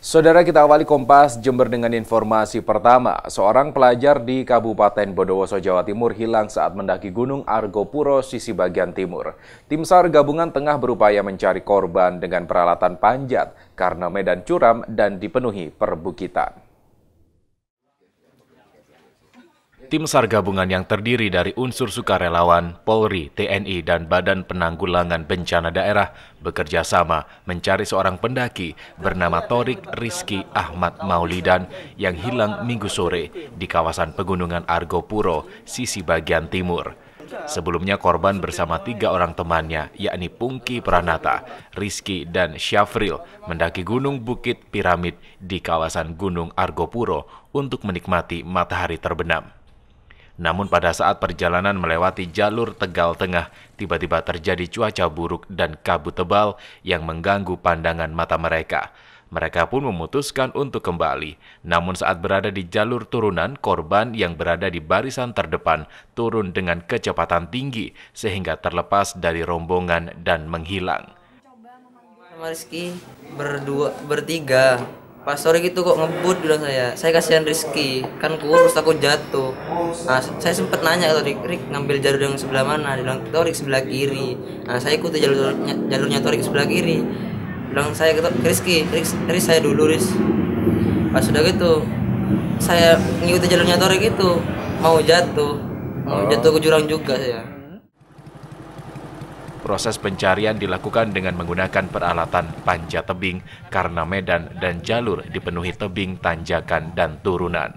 Saudara kita awali Kompas Jember dengan informasi pertama. Seorang pelajar di Kabupaten Bodowoso, Jawa Timur hilang saat mendaki Gunung Argopuro, sisi bagian timur. Tim SAR gabungan tengah berupaya mencari korban dengan peralatan panjat karena medan curam dan dipenuhi perbukitan. Tim SAR gabungan yang terdiri dari unsur sukarelawan, Polri, TNI, dan Badan Penanggulangan Bencana Daerah bekerja sama mencari seorang pendaki bernama Torik Rizki Ahmad Maulidan yang hilang minggu sore di kawasan Pegunungan Argopuro, sisi bagian timur. Sebelumnya korban bersama tiga orang temannya, yakni Pungki Pranata, Rizki, dan Syafril, mendaki Gunung Bukit Piramid di kawasan Gunung Argopuro untuk menikmati matahari terbenam. Namun pada saat perjalanan melewati jalur Tegal Tengah, tiba-tiba terjadi cuaca buruk dan kabut tebal yang mengganggu pandangan mata mereka. Mereka pun memutuskan untuk kembali. Namun saat berada di jalur turunan, korban yang berada di barisan terdepan turun dengan kecepatan tinggi sehingga terlepas dari rombongan dan menghilang. Sama Rizky berdua bertiga pas sore gitu kok ngebut bilang saya saya kasihan Rizky kan kurus takut jatuh nah, saya sempat nanya ke Torik Rik ngambil jalur yang sebelah mana dia bilang Torik sebelah kiri nah saya ikut jalur jalurnya Torik sebelah kiri bilang saya ke Rizky Rik, Rik saya dulu Riz pas sudah gitu saya ngikut jalurnya Torik itu mau jatuh mau oh. jatuh ke jurang juga saya proses pencarian dilakukan dengan menggunakan peralatan panjat tebing karena medan dan jalur dipenuhi tebing, tanjakan, dan turunan.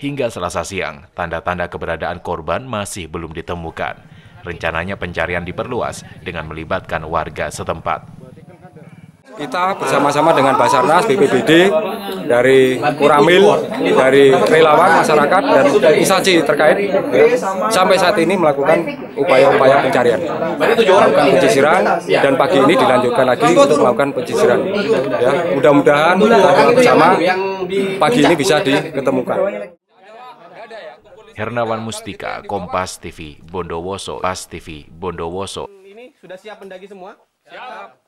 Hingga selasa siang, tanda-tanda keberadaan korban masih belum ditemukan. Rencananya pencarian diperluas dengan melibatkan warga setempat. Kita bersama-sama dengan Basarnas, BPBD, dari Kuramil, dari relawan masyarakat dan instansi terkait ya, sampai saat ini melakukan upaya-upaya pencarian. Melakukan pencisiran dan pagi ini dilanjutkan lagi untuk melakukan pencisiran. Ya, mudah-mudahan bersama pagi ini bisa diketemukan. Hernawan Mustika, Kompas TV, Bondowoso, Kompas TV, Bondowoso. Ini sudah siap pendaki semua? Siap.